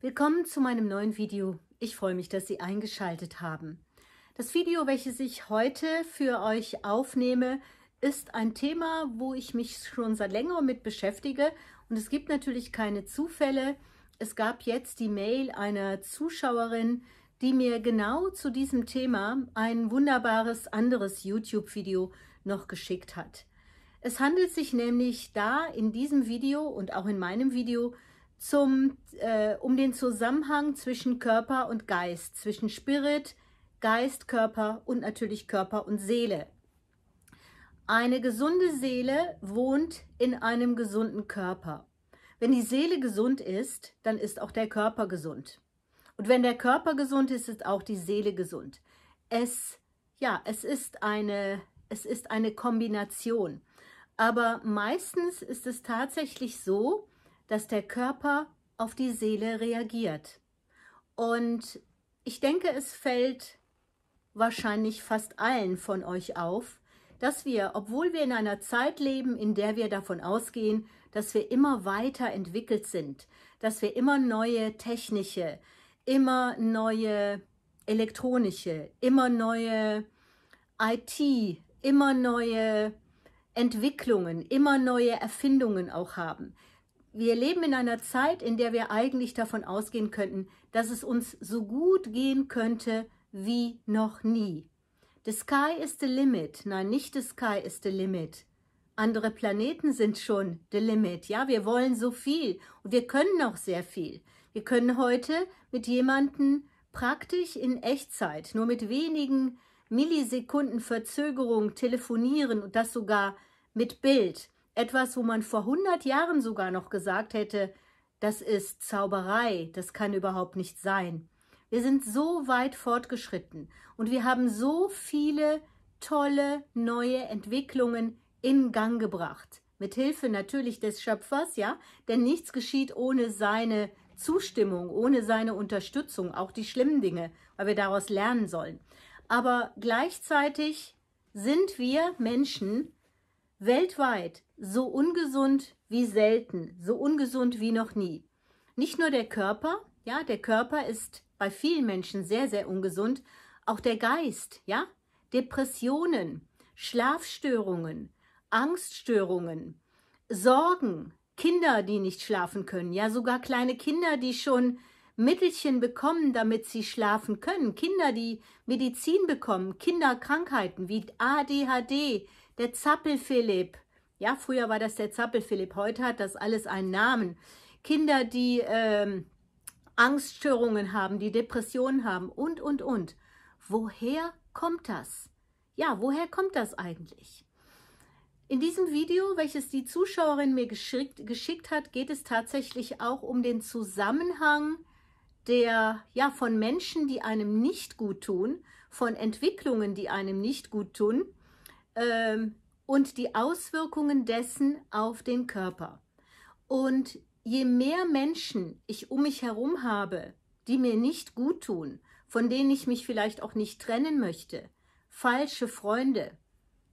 Willkommen zu meinem neuen Video. Ich freue mich, dass Sie eingeschaltet haben. Das Video, welches ich heute für euch aufnehme, ist ein Thema, wo ich mich schon seit längerem mit beschäftige und es gibt natürlich keine Zufälle. Es gab jetzt die Mail einer Zuschauerin, die mir genau zu diesem Thema ein wunderbares anderes YouTube-Video noch geschickt hat. Es handelt sich nämlich da in diesem Video und auch in meinem Video zum, äh, um den Zusammenhang zwischen Körper und Geist, zwischen Spirit, Geist, Körper und natürlich Körper und Seele. Eine gesunde Seele wohnt in einem gesunden Körper. Wenn die Seele gesund ist, dann ist auch der Körper gesund. Und wenn der Körper gesund ist, ist auch die Seele gesund. Es, ja, es ist eine, es ist eine Kombination. Aber meistens ist es tatsächlich so, dass der Körper auf die Seele reagiert. Und ich denke, es fällt wahrscheinlich fast allen von euch auf, dass wir, obwohl wir in einer Zeit leben, in der wir davon ausgehen, dass wir immer weiter entwickelt sind, dass wir immer neue technische, immer neue elektronische, immer neue IT, immer neue Entwicklungen, immer neue Erfindungen auch haben, wir leben in einer Zeit, in der wir eigentlich davon ausgehen könnten, dass es uns so gut gehen könnte wie noch nie. The sky is the limit. Nein, nicht the sky is the limit. Andere Planeten sind schon the limit. Ja, wir wollen so viel und wir können noch sehr viel. Wir können heute mit jemandem praktisch in Echtzeit, nur mit wenigen Millisekunden Verzögerung telefonieren und das sogar mit Bild. Etwas, wo man vor 100 Jahren sogar noch gesagt hätte, das ist Zauberei, das kann überhaupt nicht sein. Wir sind so weit fortgeschritten und wir haben so viele tolle neue Entwicklungen in Gang gebracht. Mit Hilfe natürlich des Schöpfers, ja, denn nichts geschieht ohne seine Zustimmung, ohne seine Unterstützung, auch die schlimmen Dinge, weil wir daraus lernen sollen. Aber gleichzeitig sind wir Menschen weltweit so ungesund wie selten, so ungesund wie noch nie. Nicht nur der Körper, ja, der Körper ist bei vielen Menschen sehr, sehr ungesund, auch der Geist, ja, Depressionen, Schlafstörungen, Angststörungen, Sorgen, Kinder, die nicht schlafen können, ja, sogar kleine Kinder, die schon Mittelchen bekommen, damit sie schlafen können, Kinder, die Medizin bekommen, Kinderkrankheiten wie ADHD, der Zappelphilipp, ja, früher war das der Zappelphilipp, heute hat das alles einen Namen. Kinder, die ähm, Angststörungen haben, die Depressionen haben und, und, und. Woher kommt das? Ja, woher kommt das eigentlich? In diesem Video, welches die Zuschauerin mir geschickt, geschickt hat, geht es tatsächlich auch um den Zusammenhang der, ja, von Menschen, die einem nicht gut tun, von Entwicklungen, die einem nicht gut tun, ähm, und die Auswirkungen dessen auf den Körper. Und je mehr Menschen ich um mich herum habe, die mir nicht gut tun, von denen ich mich vielleicht auch nicht trennen möchte, falsche Freunde,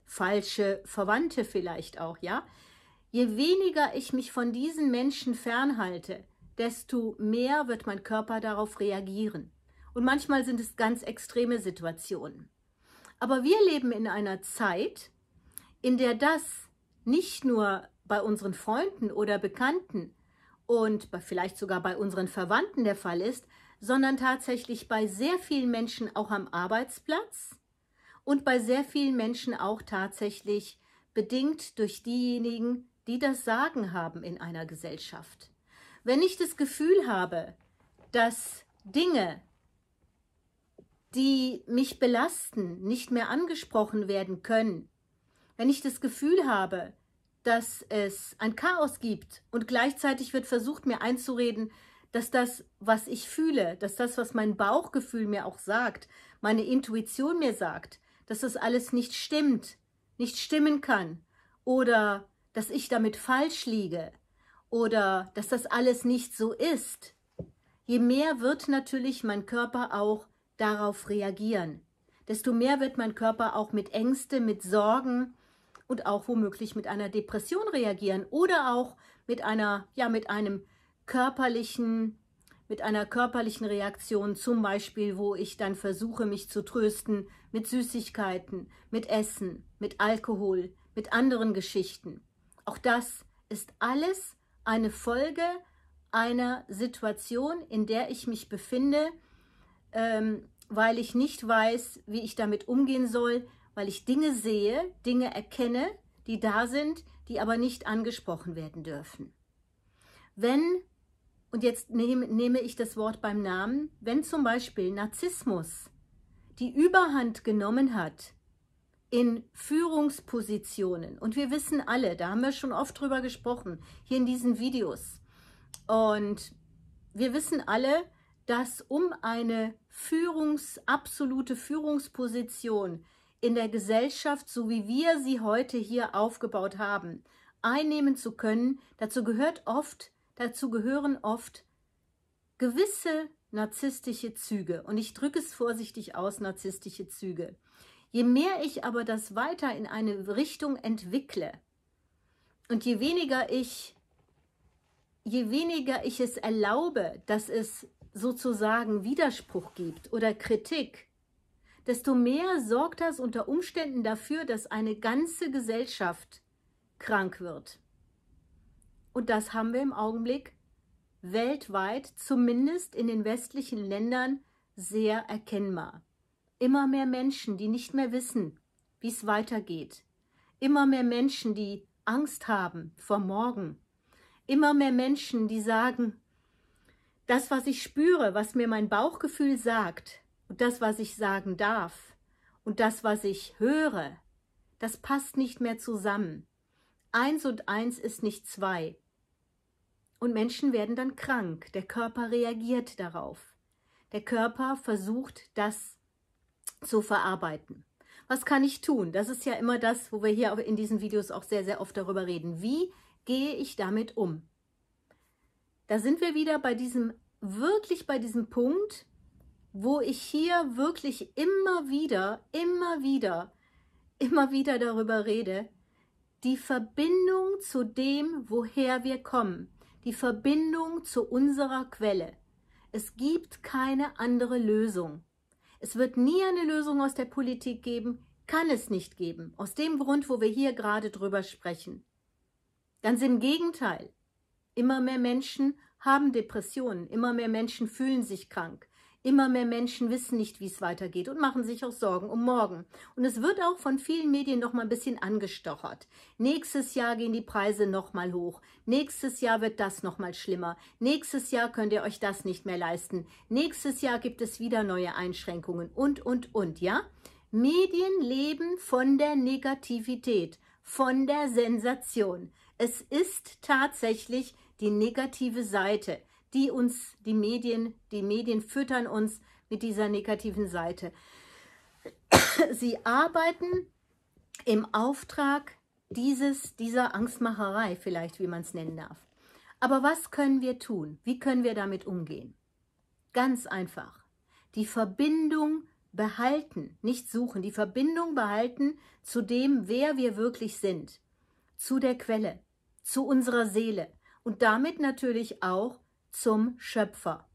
falsche Verwandte vielleicht auch, ja, je weniger ich mich von diesen Menschen fernhalte, desto mehr wird mein Körper darauf reagieren. Und manchmal sind es ganz extreme Situationen. Aber wir leben in einer Zeit, in der das nicht nur bei unseren Freunden oder Bekannten und vielleicht sogar bei unseren Verwandten der Fall ist, sondern tatsächlich bei sehr vielen Menschen auch am Arbeitsplatz und bei sehr vielen Menschen auch tatsächlich bedingt durch diejenigen, die das Sagen haben in einer Gesellschaft. Wenn ich das Gefühl habe, dass Dinge, die mich belasten, nicht mehr angesprochen werden können, wenn ich das Gefühl habe, dass es ein Chaos gibt und gleichzeitig wird versucht, mir einzureden, dass das, was ich fühle, dass das, was mein Bauchgefühl mir auch sagt, meine Intuition mir sagt, dass das alles nicht stimmt, nicht stimmen kann oder dass ich damit falsch liege oder dass das alles nicht so ist, je mehr wird natürlich mein Körper auch darauf reagieren. Desto mehr wird mein Körper auch mit Ängste, mit Sorgen, und auch womöglich mit einer Depression reagieren oder auch mit einer, ja, mit einem körperlichen, mit einer körperlichen Reaktion, zum Beispiel, wo ich dann versuche, mich zu trösten mit Süßigkeiten, mit Essen, mit Alkohol, mit anderen Geschichten. Auch das ist alles eine Folge einer Situation, in der ich mich befinde, ähm, weil ich nicht weiß, wie ich damit umgehen soll, weil ich Dinge sehe, Dinge erkenne, die da sind, die aber nicht angesprochen werden dürfen. Wenn, und jetzt nehme, nehme ich das Wort beim Namen, wenn zum Beispiel Narzissmus die Überhand genommen hat in Führungspositionen, und wir wissen alle, da haben wir schon oft drüber gesprochen, hier in diesen Videos, und wir wissen alle, dass um eine Führungs, absolute Führungsposition in der Gesellschaft, so wie wir sie heute hier aufgebaut haben, einnehmen zu können, dazu gehört oft, dazu gehören oft gewisse narzisstische Züge. Und ich drücke es vorsichtig aus, narzisstische Züge. Je mehr ich aber das weiter in eine Richtung entwickle und je weniger ich je weniger ich es erlaube, dass es sozusagen Widerspruch gibt oder Kritik, desto mehr sorgt das unter Umständen dafür, dass eine ganze Gesellschaft krank wird. Und das haben wir im Augenblick weltweit, zumindest in den westlichen Ländern, sehr erkennbar. Immer mehr Menschen, die nicht mehr wissen, wie es weitergeht. Immer mehr Menschen, die Angst haben vor morgen. Immer mehr Menschen, die sagen, das, was ich spüre, was mir mein Bauchgefühl sagt, und das, was ich sagen darf und das, was ich höre, das passt nicht mehr zusammen. Eins und eins ist nicht zwei. Und Menschen werden dann krank. Der Körper reagiert darauf. Der Körper versucht, das zu verarbeiten. Was kann ich tun? Das ist ja immer das, wo wir hier in diesen Videos auch sehr, sehr oft darüber reden. Wie gehe ich damit um? Da sind wir wieder bei diesem, wirklich bei diesem Punkt, wo ich hier wirklich immer wieder, immer wieder, immer wieder darüber rede, die Verbindung zu dem, woher wir kommen, die Verbindung zu unserer Quelle. Es gibt keine andere Lösung. Es wird nie eine Lösung aus der Politik geben, kann es nicht geben, aus dem Grund, wo wir hier gerade drüber sprechen. Ganz im Gegenteil. Immer mehr Menschen haben Depressionen, immer mehr Menschen fühlen sich krank, Immer mehr Menschen wissen nicht, wie es weitergeht und machen sich auch Sorgen um morgen. Und es wird auch von vielen Medien noch mal ein bisschen angestochert. Nächstes Jahr gehen die Preise noch mal hoch. Nächstes Jahr wird das noch mal schlimmer. Nächstes Jahr könnt ihr euch das nicht mehr leisten. Nächstes Jahr gibt es wieder neue Einschränkungen und und und, ja? Medien leben von der Negativität, von der Sensation. Es ist tatsächlich die negative Seite die uns, die Medien, die Medien füttern uns mit dieser negativen Seite. Sie arbeiten im Auftrag dieses, dieser Angstmacherei vielleicht, wie man es nennen darf. Aber was können wir tun? Wie können wir damit umgehen? Ganz einfach. Die Verbindung behalten, nicht suchen, die Verbindung behalten zu dem, wer wir wirklich sind, zu der Quelle, zu unserer Seele und damit natürlich auch zum Schöpfer.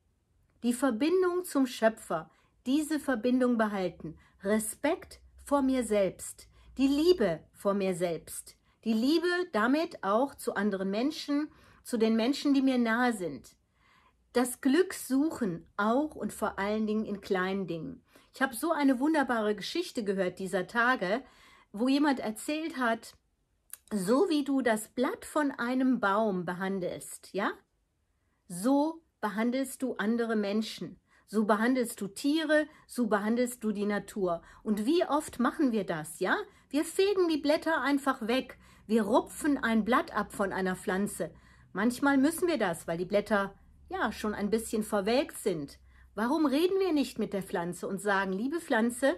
Die Verbindung zum Schöpfer, diese Verbindung behalten, Respekt vor mir selbst, die Liebe vor mir selbst, die Liebe damit auch zu anderen Menschen, zu den Menschen, die mir nahe sind. Das Glück suchen auch und vor allen Dingen in kleinen Dingen. Ich habe so eine wunderbare Geschichte gehört dieser Tage, wo jemand erzählt hat, so wie du das Blatt von einem Baum behandelst, ja, so behandelst du andere Menschen. So behandelst du Tiere, so behandelst du die Natur. Und wie oft machen wir das, ja? Wir fegen die Blätter einfach weg. Wir rupfen ein Blatt ab von einer Pflanze. Manchmal müssen wir das, weil die Blätter ja schon ein bisschen verwelkt sind. Warum reden wir nicht mit der Pflanze und sagen, liebe Pflanze,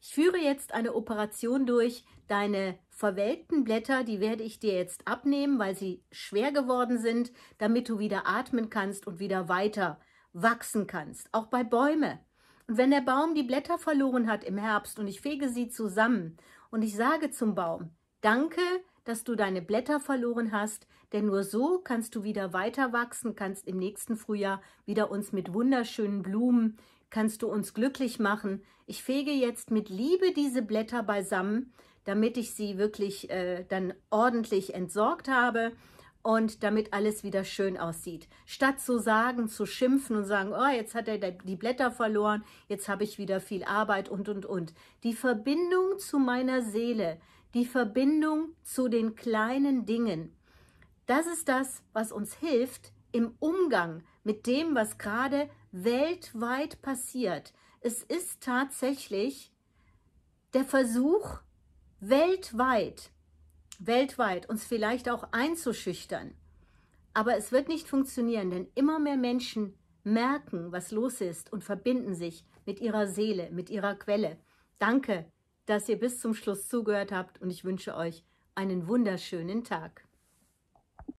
ich führe jetzt eine Operation durch. Deine verwelkten Blätter, die werde ich dir jetzt abnehmen, weil sie schwer geworden sind, damit du wieder atmen kannst und wieder weiter wachsen kannst. Auch bei Bäumen. Und wenn der Baum die Blätter verloren hat im Herbst und ich fege sie zusammen und ich sage zum Baum, danke, dass du deine Blätter verloren hast, denn nur so kannst du wieder weiter wachsen, kannst im nächsten Frühjahr wieder uns mit wunderschönen Blumen kannst du uns glücklich machen. Ich fege jetzt mit Liebe diese Blätter beisammen, damit ich sie wirklich äh, dann ordentlich entsorgt habe und damit alles wieder schön aussieht. Statt zu sagen, zu schimpfen und sagen, oh, jetzt hat er die Blätter verloren, jetzt habe ich wieder viel Arbeit und, und, und. Die Verbindung zu meiner Seele, die Verbindung zu den kleinen Dingen, das ist das, was uns hilft, im Umgang mit dem, was gerade weltweit passiert. Es ist tatsächlich der Versuch, weltweit, weltweit uns vielleicht auch einzuschüchtern. Aber es wird nicht funktionieren, denn immer mehr Menschen merken, was los ist und verbinden sich mit ihrer Seele, mit ihrer Quelle. Danke, dass ihr bis zum Schluss zugehört habt und ich wünsche euch einen wunderschönen Tag.